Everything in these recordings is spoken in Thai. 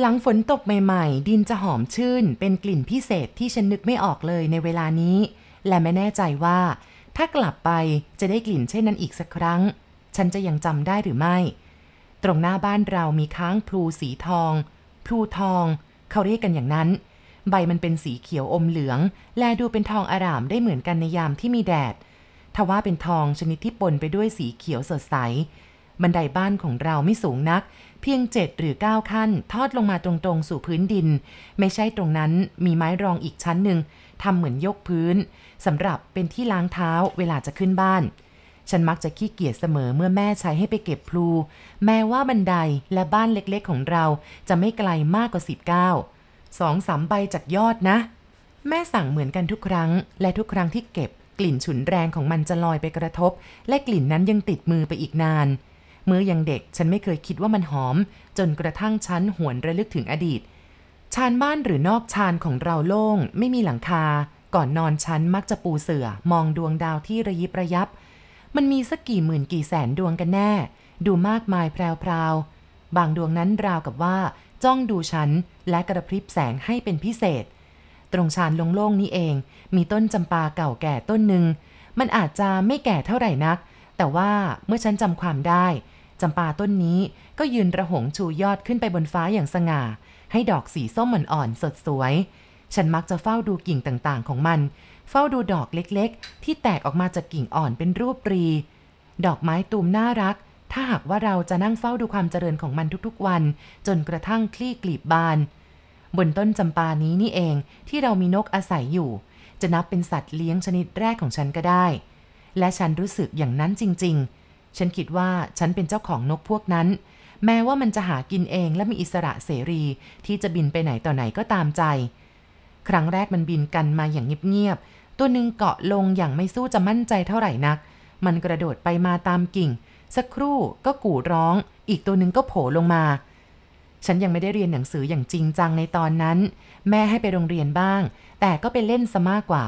หลังฝนตกใหม่ๆ ดินจะหอมชื่น เป็นกลิ่นพิเศษที่ฉันนึกไม่ออกเลยในเวลานี้ และไม่แน่ใจว่าถ้ากลับไปจะได้กลิ่นเช่นนั้นอีกสักครั้ง ฉันจะยังจำได้หรือไม่ ตรงหน้าบ้านเรามีค้างพลูสีทอง พลูทอง เขาเรียกกันอย่างนั้น ใบมันเป็นสีเขียวอมเหลือง และดูเป็นทองอารามได้เหมือนกันในยามที่มีแดด ทว่าเป็นทองชนิดที่ปนไปด้วยสีเขียวสดใสบันไดบ้านของเราไม่สูงนัก เพียงเจ็ดหรือ 9 ขั้นทอดลงมาตรงๆ สู่พื้นดิน ไม่ใช่ตรงนั้นมีไม้รองอีกชั้นหนึ่งทำเหมือนยกพื้น สำหรับเป็นที่ล้างเท้าเวลาจะขึ้นบ้าน ฉันมักจะขี้เกียจเสมอเมื่อแม่ใช้ให้ไปเก็บพลู แม้ว่าบันไดและบ้านเล็กๆของเราจะไม่ไกลมากกว่าสิบเก้าสองสามใบจากยอดนะ แม่สั่งเหมือนกันทุกครั้ง และทุกครั้งที่เก็บกลิ่นฉุนแรงของมันจะลอยไปกระทบ และกลิ่นนั้นยังติดมือไปอีกนานเมื่อยังเด็กฉันไม่เคยคิดว่ามันหอม จนกระทั่งฉันหวนระลึกถึงอดีต ชานบ้านหรือนอกชานของเราโล่งไม่มีหลังคา ก่อนนอนฉันมักจะปูเสื่อ มองดวงดาวที่ระยิบระยับ มันมีสักกี่หมื่นกี่แสนดวงกันแน่ ดูมากมายแพรวๆบางดวงนั้นราวกับว่า จ้องดูฉันและกระพริบแสงให้เป็นพิเศษ ตรงชานโล่งๆนี้เอง มีต้นจำปาเก่าแก่ต้นหนึ่งมันอาจจะไม่แก่เท่าไหร่นัก แต่ว่าเมื่อฉันจำความได้จำปาต้นนี้ก็ยืนระหงชูยอดขึ้นไปบนฟ้าอย่างสง่า ให้ดอกสีส้มอ่อนสดสวย ฉันมักจะเฝ้าดูกิ่งต่างๆของมัน เฝ้าดูดอกเล็กๆที่แตกออกมาจากกิ่งอ่อนเป็นรูปรี ดอกไม้ตูมน่ารัก ถ้าหากว่าเราจะนั่งเฝ้าดูความเจริญของมันทุกๆวัน จนกระทั่งคลี่กลีบบาน บนต้นจำปานี้นี่เองที่เรามีนกอาศัยอยู่ จะนับเป็นสัตว์เลี้ยงชนิดแรกของฉันก็ได้ และฉันรู้สึกอย่างนั้นจริง ๆฉันคิดว่าฉันเป็นเจ้าของนกพวกนั้น แม้ว่ามันจะหากินเองและมีอิสระเสรี ที่จะบินไปไหนต่อไหนก็ตามใจ ครั้งแรกมันบินกันมาอย่างเงียบ ๆ ตัวหนึ่งเกาะลงอย่างไม่สู้จะมั่นใจเท่าไหร่นัก มันกระโดดไปมาตามกิ่ง สักครู่ก็กู่ร้อง อีกตัวหนึ่งก็โผล่ลงมา ฉันยังไม่ได้เรียนหนังสืออย่างจริงจังในตอนนั้น แม่ให้ไปโรงเรียนบ้าง แต่ก็ไปเล่นซะมากกว่า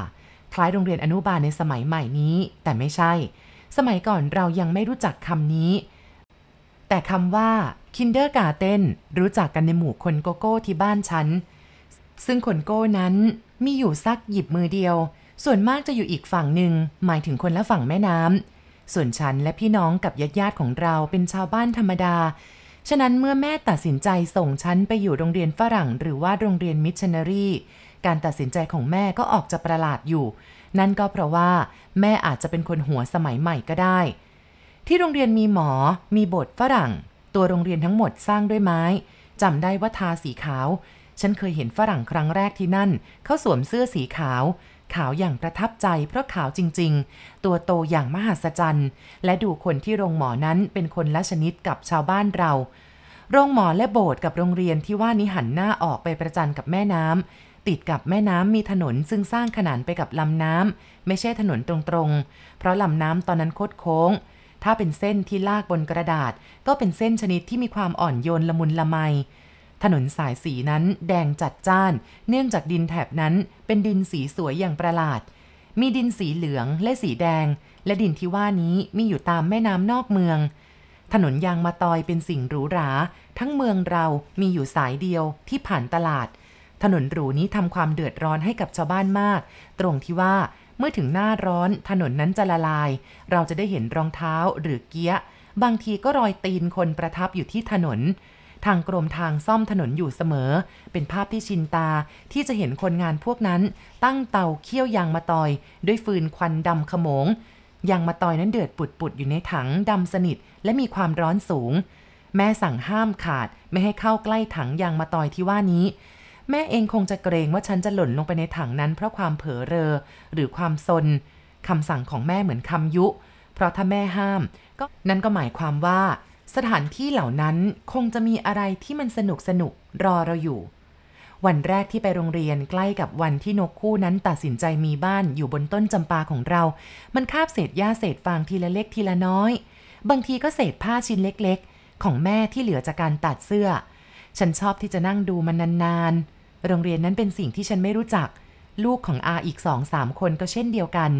คล้ายโรงเรียนอนุบาลในสมัยใหม่นี้ แต่ไม่ใช่สมัยก่อนเรายังไม่รู้จักคำนี้ แต่คำว่า Kindergarten รู้จักกันในหมู่คนโกโก้ที่บ้านฉัน ซึ่งคนโก้นั้นมีอยู่ซักหยิบมือเดียว ส่วนมากจะอยู่อีกฝั่งหนึ่ง หมายถึงคนละฝั่งแม่น้ำ ส่วนฉันและพี่น้องกับญาติญาติของเราเป็นชาวบ้านธรรมดา ฉะนั้นเมื่อแม่ตัดสินใจส่งฉันไปอยู่โรงเรียนฝรั่งหรือว่าโรงเรียนมิชชันนารีการตัดสินใจของแม่ก็ออกจะประหลาดอยู่นั่นก็เพราะว่าแม่อาจจะเป็นคนหัวสมัยใหม่ก็ได้ ที่โรงเรียนมีหมอมีบทฝรั่ง ตัวโรงเรียนทั้งหมดสร้างด้วยไม้จำได้ว่าทาสีขาว ฉันเคยเห็นฝรั่งครั้งแรกที่นั่น เขาสวมเสื้อสีขาว ขาวอย่างประทับใจเพราะขาวจริง ๆ ตัวโตอย่างมหัศจรรย์ และดูคนที่โรงหมอนั้นเป็นคนละชนิดกับชาวบ้านเรา โรงหมอและโบสถ์กับโรงเรียนที่ว่านี้หันหน้าออกไปประจันกับแม่น้ำติดกับแม่น้ำมีถนนซึ่งสร้างขนานไปกับลำน้ำไม่ใช่ถนนตรงๆ เพราะลำน้ำตอนนั้นโคดโค้ง ถ้าเป็นเส้นที่ลากบนกระดาษ ก็เป็นเส้นชนิดที่มีความอ่อนโยนละมุนละไม ถนนสายสีนั้นแดงจัดจ้าน เนื่องจากดินแถบนั้นเป็นดินสีสวยอย่างประหลาด มีดินสีเหลืองและสีแดง และดินที่ว่านี้มีอยู่ตามแม่น้ำนอกเมือง ถนนยางมาตอยเป็นสิ่งหรูหรา ทั้งเมืองเรามีอยู่สายเดียวที่ผ่านตลาดถนนหรูนี้ทำความเดือดร้อนให้กับชาวบ้านมาก ตรงที่ว่าเมื่อถึงหน้าร้อนถนนนั้นจะละลาย เราจะได้เห็นรองเท้าหรือเกี้ยบางทีก็รอยตีนคนประทับอยู่ที่ถนน ทางกรมทางซ่อมถนนอยู่เสมอ เป็นภาพที่ชินตาที่จะเห็นคนงานพวกนั้น ตั้งเตาเคี่ยวยางมาตอย ด้วยฟืนควันดำขโมงยางมาตอยนั้นเดือดปุดๆอยู่ในถังดำสนิทและมีความร้อนสูง แม่สั่งห้ามขาดไม่ให้เข้าใกล้ถังยางมาตอยที่ว่านี้แม่เองคงจะเกรงว่าฉันจะหล่นลงไปในถังนั้นเพราะความเผลอเรอหรือความซนคำสั่งของแม่เหมือนคำยุ เพราะถ้าแม่ห้าม ก็นั่นก็หมายความว่า สถานที่เหล่านั้นคงจะมีอะไรที่มันสนุกสนุกรอเราอยู่ วันแรกที่ไปโรงเรียนใกล้กับวันที่นกคู่นั้นตัดสินใจมีบ้านอยู่บนต้นจำปาของเรา มันคาบเศษหญ้าเศษฟางทีละเล็กทีละน้อย บางทีก็เศษผ้าชิ้นเล็ก ๆ ของแม่ที่เหลือจากการตัดเสื้อ ฉันชอบที่จะนั่งดูมันนาน ๆโรงเรียนนั้นเป็นสิ่งที่ฉันไม่รู้จัก ลูกของอาอีกสองสามคนก็เช่นเดียวกัน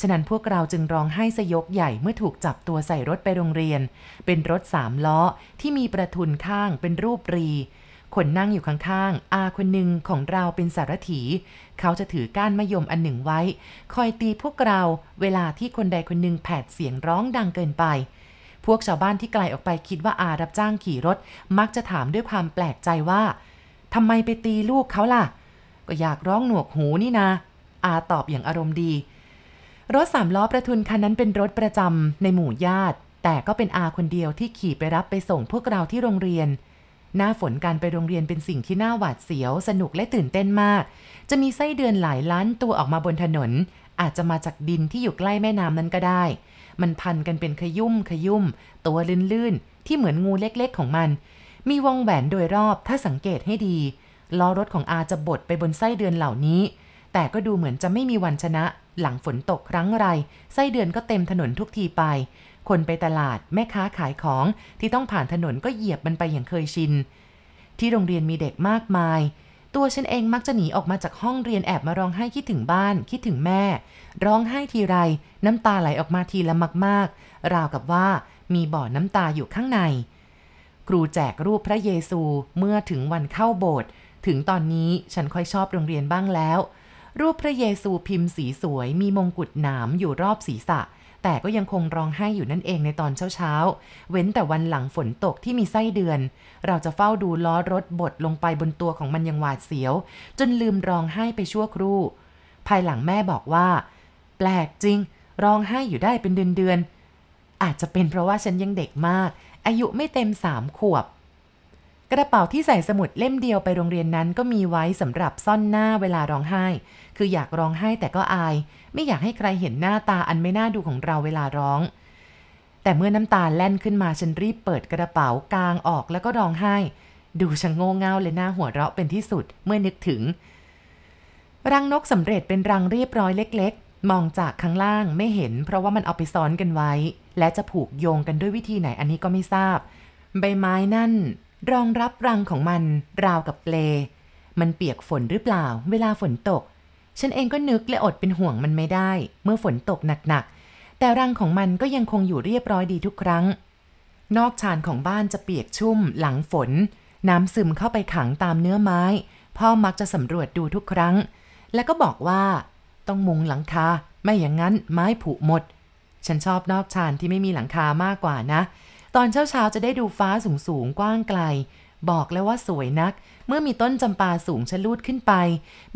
ฉะนั้นพวกเราจึงร้องไห้สยกใหญ่เมื่อถูกจับตัวใส่รถไปโรงเรียน เป็นรถสามล้อ ที่มีประทุนข้างเป็นรูปรี คนนั่งอยู่ข้างๆ อาคนหนึ่งของเราเป็นสารถี เขาจะถือก้านมะยมอันหนึ่งไว้ คอยตีพวกเราเวลาที่คนใดคนหนึ่งแผดเสียงร้องดังเกินไป พวกชาวบ้านที่ไกลออกไปคิดว่าอารับจ้างขี่รถ มักจะถามด้วยความแปลกใจว่าทำไมไปตีลูกเขาล่ะ ก็อยากร้องหนวกหูนี่นาอาตอบอย่างอารมณ์ดี รถสามล้อประทุนคันนั้นเป็นรถประจำในหมู่ญาติ แต่ก็เป็นอาคนเดียวที่ขี่ไปรับไปส่งพวกเราที่โรงเรียน หน้าฝนการไปโรงเรียนเป็นสิ่งที่น่าหวาดเสียว สนุกและตื่นเต้นมาก จะมีไส้เดือนหลายล้านตัวออกมาบนถนน อาจจะมาจากดินที่อยู่ใกล้แม่น้ำนั้นก็ได้ มันพันกันเป็นขยุ่มขยุ่มตัวลื่นๆที่เหมือนงูเล็ก ๆของมันมีวงแหวนโดยรอบถ้าสังเกตให้ดี ล้อรถของอาจะบดไปบนไส้เดือนเหล่านี้ แต่ก็ดูเหมือนจะไม่มีวันชนะ หลังฝนตกครั้งไรไส้เดือนก็เต็มถนนทุกทีไป คนไปตลาดแม่ค้าขายของ ที่ต้องผ่านถนนก็เหยียบมันไปอย่างเคยชิน ที่โรงเรียนมีเด็กมากมาย ตัวฉันเองมักจะหนีออกมาจากห้องเรียนแอบมาร้องไห้คิดถึงบ้าน คิดถึงแม่ ร้องไห้ทีไร น้ำตาไหลออกมาทีละมาก ๆ ราวกับว่ามีบ่อน้ำตาอยู่ข้างในครูแจกรูปพระเยซูเมื่อถึงวันเข้าโบสถ์ถึงตอนนี้ฉันค่อยชอบโรงเรียนบ้างแล้ว รูปพระเยซูพิมพ์สีสวยมีมงกุฎหนามอยู่รอบศีรษะ แต่ก็ยังคงร้องไห้อยู่นั่นเองในตอนเช้าๆ เว้นแต่วันหลังฝนตกที่มีไส้เดือน เราจะเฝ้าดูล้อรถบดลงไปบนตัวของมันยังหวาดเสียว จนลืมร้องไห้ไปชั่วครู่ ภายหลังแม่บอกว่า แปลกจริงร้องไห้อยู่ได้เป็นเดือนๆอาจจะเป็นเพราะว่าฉันยังเด็กมากอายุไม่เต็มสามขวบ กระเป๋าที่ใส่สมุดเล่มเดียวไปโรงเรียนนั้นก็มีไว้สำหรับซ่อนหน้าเวลาร้องไห้ คืออยากร้องไห้แต่ก็อาย ไม่อยากให้ใครเห็นหน้าตาอันไม่น่าดูของเราเวลาร้อง แต่เมื่อน้ำตาแล่นขึ้นมาฉันรีบเปิดกระเป๋ากางออกแล้วก็ร้องไห้ดูชะงโง่เง่าเลยหน้าหัวเราะเป็นที่สุด เมื่อนึกถึงรังนกสำเร็จเป็นรังเรียบร้อยเล็กมองจากข้างล่างไม่เห็นเพราะว่ามันเอาไปซ้อนกันไว้ และจะผูกโยงกันด้วยวิธีไหนอันนี้ก็ไม่ทราบ ใบไม้นั่น รองรับรังของมันราวกับเปลมันเปียกฝนหรือเปล่า เวลาฝนตก ฉันเองก็นึกและอดเป็นห่วงมันไม่ได้ เมื่อฝนตกหนักๆ แต่รังของมันก็ยังคงอยู่เรียบร้อยดีทุกครั้ง นอกชานของบ้านจะเปียกชุ่มหลังฝน น้ำซึมเข้าไปขังตามเนื้อไม้ พ่อมักจะสำรวจดูทุกครั้ง และก็บอกว่าต้องมุงหลังคา ไม่อย่างนั้นไม้ผุหมด ฉันชอบนอกชานที่ไม่มีหลังคามากกว่านะ ตอนเช้าๆจะได้ดูฟ้าสูงๆกว้างไกล บอกแล้วว่าสวยนัก เมื่อมีต้นจำปาสูงชะลูดขึ้นไป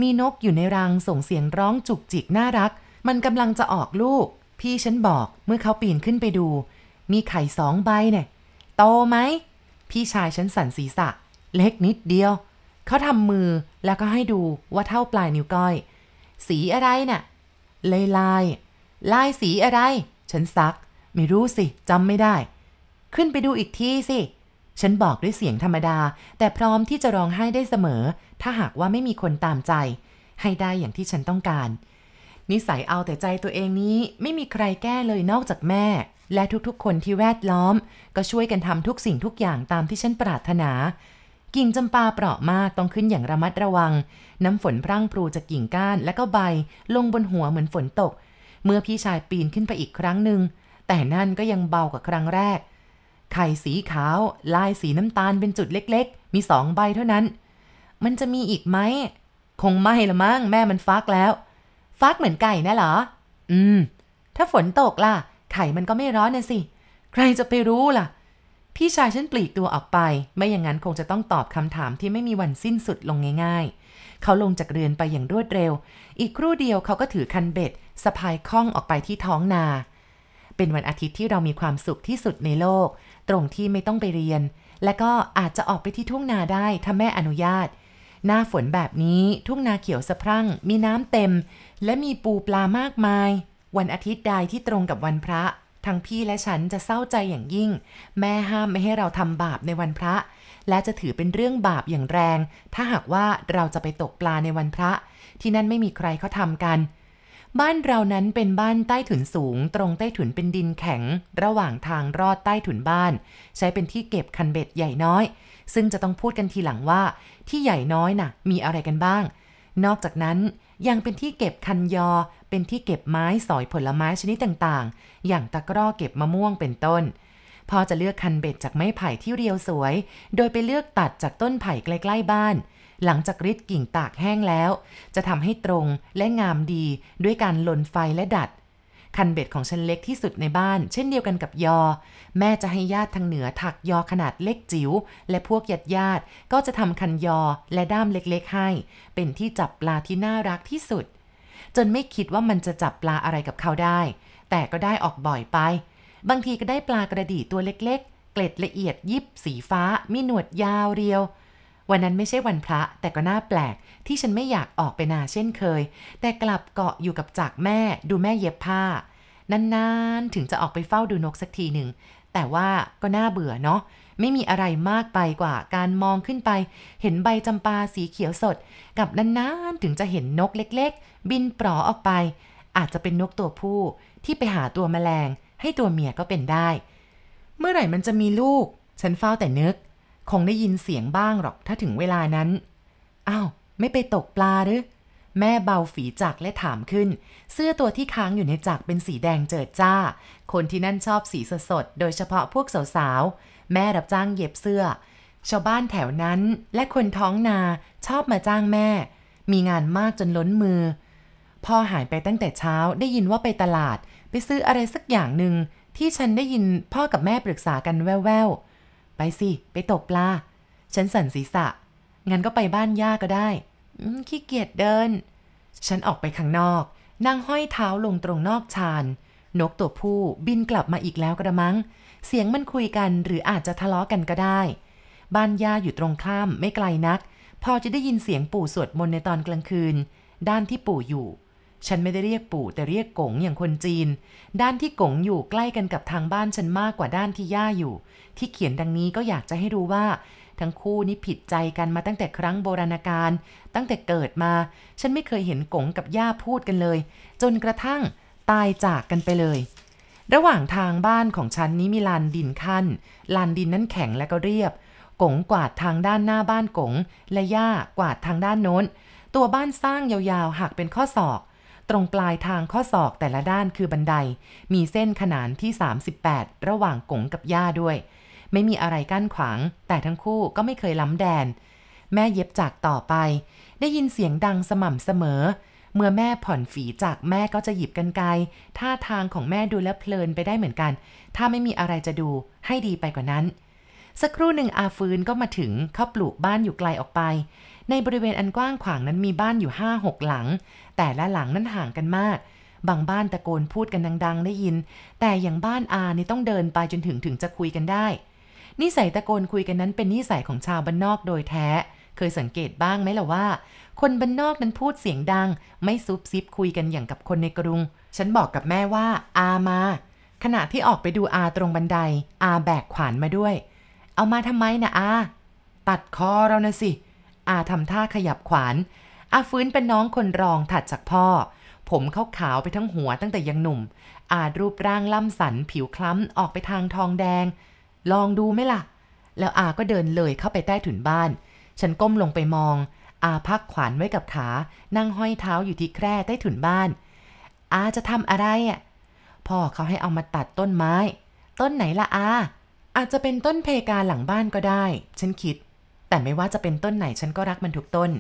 มีนกอยู่ในรัง ส่งเสียงร้องจุกจิกน่ารัก มันกำลังจะออกลูก พี่ฉันบอกเมื่อเขาปีนขึ้นไปดู มีไข่สองใบเนี่ย โตไหม พี่ชายฉันสั่นศีรษะ เล็กนิดเดียว เขาทำมือแล้วก็ให้ดูว่าเท่าปลายนิ้วก้อยสีอะไรนะ่ะลายลายลายสีอะไร ฉันซัก ไม่รู้สิจำไม่ได้ ขึ้นไปดูอีกทีสิ ฉันบอกด้วยเสียงธรรมดา แต่พร้อมที่จะร้องไห้ได้เสมอ ถ้าหากว่าไม่มีคนตามใจ ให้ได้อย่างที่ฉันต้องการ นิสัยเอาแต่ใจตัวเองนี้ไม่มีใครแก้เลยนอกจากแม่ และทุกๆคนที่แวดล้อม ก็ช่วยกันทำทุกสิ่งทุกอย่างตามที่ฉันปรารถนากิ่งจำปาเปราะมากต้องขึ้นอย่างระมัดระวัง น้ำฝนพรั่งพรูจากกิ่งก้านและก็ใบ ลงบนหัวเหมือนฝนตก เมื่อพี่ชายปีนขึ้นไปอีกครั้งหนึ่งแต่นั่นก็ยังเบากว่าครั้งแรก ไข่สีขาว ลายสีน้ำตาลเป็นจุดเล็ก ๆ มีสองใบเท่านั้น มันจะมีอีกไหมคงไม่ละมั้งแม่มันฟักแล้วฟักเหมือนไก่นะเหรอ อืมถ้าฝนตกล่ะไข่มันก็ไม่ร้อนนะสิ ใครจะไปรู้ล่ะพี่ชายฉันปลีกตัวออกไป ไม่อย่างนั้นคงจะต้องตอบคำถามที่ไม่มีวันสิ้นสุดลงง่ายๆ เขาลงจากเรือนไปอย่างรวดเร็ว อีกครู่เดียวเขาก็ถือคันเบ็ดสะพายคล้องออกไปที่ท้องนา เป็นวันอาทิตย์ที่เรามีความสุขที่สุดในโลก ตรงที่ไม่ต้องไปเรียน และก็อาจจะออกไปที่ทุ่งนาได้ถ้าแม่อนุญาต หน้าฝนแบบนี้ทุ่งนาเขียวสะพรั่ง มีน้ำเต็ม และมีปูปลามากมาย วันอาทิตย์ใดที่ตรงกับวันพระทั้งพี่และฉันจะเศร้าใจอย่างยิ่ง แม่ห้ามไม่ให้เราทำบาปในวันพระ และจะถือเป็นเรื่องบาปอย่างแรง ถ้าหากว่าเราจะไปตกปลาในวันพระ ที่นั่นไม่มีใครเขาทำกัน บ้านเรานั้นเป็นบ้านใต้ถุนสูง ตรงใต้ถุนเป็นดินแข็ง ระหว่างทางรอดใต้ถุนบ้าน ใช้เป็นที่เก็บคันเบ็ดใหญ่น้อย ซึ่งจะต้องพูดกันทีหลังว่า ที่ใหญ่น้อยนะ่ะ มีอะไรกันบ้าง นอกจากนั้นยังเป็นที่เก็บคันยอ เป็นที่เก็บไม้สอยผลไม้ชนิดต่างๆ อย่างตะกร้อเก็บมะม่วงเป็นต้นพ่อจะเลือกคันเบ็ดจากไม้ไผ่ที่เรียวสวย โดยไปเลือกตัดจากต้นไผ่ใกล้ ๆ บ้าน หลังจากริดกิ่งตากแห้งแล้ว จะทำให้ตรงและงามดีด้วยการลนไฟและดัดคันเบ็ดของฉันเล็กที่สุดในบ้านเช่นเดียวกันกับยอ แม่จะให้ญาติทางเหนือถักยอขนาดเล็กจิ๋วและพวกญาติญาติก็จะทำคันยอและด้ามเล็กๆ ให้ เป็นที่จับปลาที่น่ารักที่สุด จนไม่คิดว่ามันจะจับปลาอะไรกับเขาได้ แต่ก็ได้ออกบ่อยไป บางทีก็ได้ปลากระดีตัวเล็กๆ เกล็ดละเอียดยิบสีฟ้ามีหนวดยาวเรียววันนั้นไม่ใช่วันพระแต่ก็น่าแปลกที่ฉันไม่อยากออกไปนาเช่นเคย แต่กลับเกาะอยู่กับจากแม่ดูแม่เย็บผ้านานๆ ถึงจะออกไปเฝ้าดูนกสักทีหนึ่ง แต่ว่าก็น่าเบื่อเนาะไม่มีอะไรมากไปกว่าการมองขึ้นไป เห็นใบจำปาสีเขียวสด กับนานๆถึงจะเห็นนกเล็ก ๆบินปลอออกไป อาจจะเป็นนกตัวผู้ที่ไปหาตัวแมลง ให้ตัวเมียก็เป็นได้ เมื่อไหร่มันจะมีลูก ฉันเฝ้าแต่นึกคงได้ยินเสียงบ้างหรอกถ้าถึงเวลานั้น อ้าวไม่ไปตกปลาหรือแม่เบาฝีจักและถามขึ้น เสื้อตัวที่ค้างอยู่ในจักเป็นสีแดงเจิดจ้า คนที่นั่นชอบสีสดสด โดยเฉพาะพวกสาวๆ แม่รับจ้างเย็บเสื้อชาวบ้านแถวนั้นและคนท้องนาชอบมาจ้างแม่ มีงานมากจนล้นมือ พ่อหายไปตั้งแต่เช้าได้ยินว่าไปตลาด ไปซื้ออะไรสักอย่างหนึ่งที่ฉันได้ยินพ่อกับแม่ปรึกษากันแว่วๆไปสิ ไปตกปลาฉันสั่นศีรษะงั้นก็ไปบ้านย่าก็ได้ขี้เกียจเดิน ฉันออกไปข้างนอก นั่งห้อยเท้าลงตรงนอกชาน นกตัวผู้บินกลับมาอีกแล้วกระมัง เสียงมันคุยกันหรืออาจจะทะเลาะกันก็ได้ บ้านย่าอยู่ตรงข้ามไม่ไกลนัก พอจะได้ยินเสียงปู่สวดมนต์ในตอนกลางคืน ด้านที่ปู่อยู่ฉันไม่ได้เรียกปู่แต่เรียกกงอย่างคนจีน ด้านที่กงอยู่ใกล้กันกับทางบ้านฉันมากกว่าด้านที่ย่าอยู่ ที่เขียนดังนี้ก็อยากจะให้รู้ว่า ทั้งคู่นี้ผิดใจกันมาตั้งแต่ครั้งโบราณกาลตั้งแต่เกิดมา ฉันไม่เคยเห็นกงกับย่าพูดกันเลย จนกระทั่งตายจากกันไปเลย ระหว่างทางบ้านของฉันนี้มีลานดินขั้น ลานดินนั้นแข็งและก็เรียบกงกวาดทางด้านหน้าบ้านกงและย่ากวาดทางด้านโน้นตัวบ้านสร้างยาวๆหักเป็นข้อศอกตรงปลายทางข้อศอกแต่ละด้านคือบันได มีเส้นขนานที่ 38 ระหว่างกงกับย่าด้วย ไม่มีอะไรกั้นขวาง แต่ทั้งคู่ก็ไม่เคยล้ำแดน แม่เย็บจากต่อไป ได้ยินเสียงดังสม่ำเสมอ เมื่อแม่ผ่อนฝีจากแม่ก็จะหยิบกันไกลท่าทางของแม่ดูแลเพลินไปได้เหมือนกัน ถ้าไม่มีอะไรจะดูให้ดีไปกว่านั้น สักครู่หนึ่งอาฟืนก็มาถึง เขาปลูกบ้านอยู่ไกลออกไปในบริเวณอันกว้างขวางนั้นมีบ้านอยู่ห้าหกหลัง แต่ละหลังนั้นห่างกันมาก บางบ้านตะโกนพูดกันดัง ๆ ได้ยิน แต่อย่างบ้านอานี่ต้องเดินไปจนถึงถึงจะคุยกันได้ นิสัยตะโกนคุยกันนั้นเป็นนิสัยของชาวบ้านนอกโดยแท้ เคยสังเกตบ้างไหมล่ะว่า คนบ้านนอกนั้นพูดเสียงดัง ไม่ซุบซิบคุยกันอย่างกับคนในกรุง ฉันบอกกับแม่ว่าอามา ขณะที่ออกไปดูอาตรงบันได อาแบกขวานมาด้วย เอามาทำไมนะอา ตัดคอเรานะสิอาทำท่าขยับขวาน อาฟื้นเป็นน้องคนรองถัดจากพ่อ ผมเขาขาวไปทั้งหัวตั้งแต่ยังหนุ่ม อารูปร่างล่ำสันผิวคล้ำออกไปทางทองแดง ลองดูไหมล่ะ แล้วอาก็เดินเลยเข้าไปใต้ถุนบ้าน ฉันก้มลงไปมอง อาพักขวานไว้กับขา นั่งห้อยเท้าอยู่ที่แคร่ใต้ถุนบ้าน อาจะทำอะไรอ่ะ พ่อเขาให้เอามาตัดต้นไม้ ต้นไหนล่ะอา อาจจะเป็นต้นเพกาหลังบ้านก็ได้ ฉันคิดแต่ไม่ว่าจะเป็นต้นไหนฉันก็รักมันทุกต้น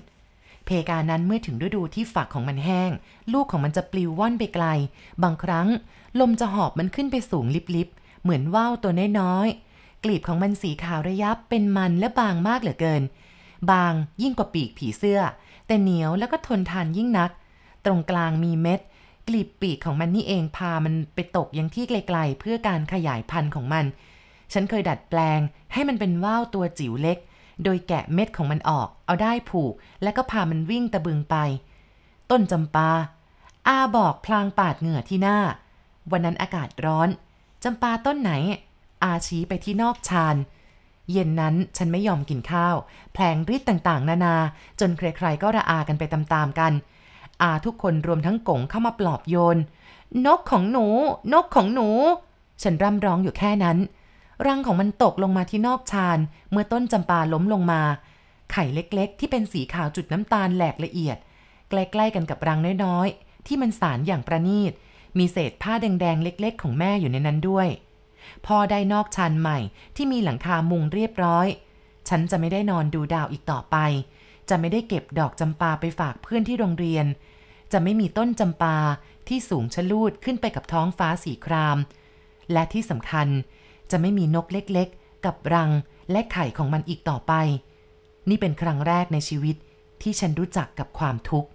เพกานั้นเมื่อถึงฤดูที่ฝักของมันแห้ง ลูกของมันจะปลิวว่อนไปไกล บางครั้ง ลมจะหอบมันขึ้นไปสูงลิบๆ เหมือนว่าวตัวน้อยๆกลีบของมันสีขาวระยับเป็นมันและบางมากเหลือเกิน บางยิ่งกว่าปีกผีเสื้อ แต่เหนียวแล้วก็ทนทานยิ่งนัก ตรงกลางมีเม็ด กลีบปีกของมันนี่เองพามันไปตกยังที่ไกลๆ เพื่อการขยายพันธุ์ของมัน ฉันเคยดัดแปลง ให้มันเป็นว่าวตัวจิ๋วเล็กโดยแกะเม็ดของมันออก เอาได้ผูก แล้วก็พามันวิ่งตะบึงไป ต้นจำปา อาบอกพลางปาดเหงื่อที่หน้า วันนั้นอากาศร้อน จำปาต้นไหน อาชี้ไปที่นอกชานเย็นนั้นฉันไม่ยอมกินข้าวแผลงริดต่างๆ นานา จนใครๆก็ระอากันไปตาม ๆ กัน อาทุกคนรวมทั้งกงเข้ามาปลอบโยน นกของหนู นกของหนู ฉันร่ำร้องอยู่แค่นั้นรังของมันตกลงมาที่นอกชานเมื่อต้นจำปาล้มลงมา ไข่เล็กๆ ที่เป็นสีขาวจุดน้ำตาลแหลกละเอียดใกล้ๆ กันกับรังน้อย ๆ ที่มันสารอย่างประณีต มีเศษผ้าแดงๆ เล็กๆของแม่อยู่ในนั้นด้วย พอได้นอกชานใหม่ที่มีหลังคามุงเรียบร้อย ฉันจะไม่ได้นอนดูดาวอีกต่อไป จะไม่ได้เก็บดอกจำปาไปฝากเพื่อนที่โรงเรียน จะไม่มีต้นจำปาที่สูงชะลูดขึ้นไปกับท้องฟ้าสีคราม และที่สำคัญจะไม่มีนกเล็ก ๆ กับรังและไข่ของมันอีกต่อไป นี่เป็นครั้งแรกในชีวิตที่ฉันรู้จักกับความทุกข์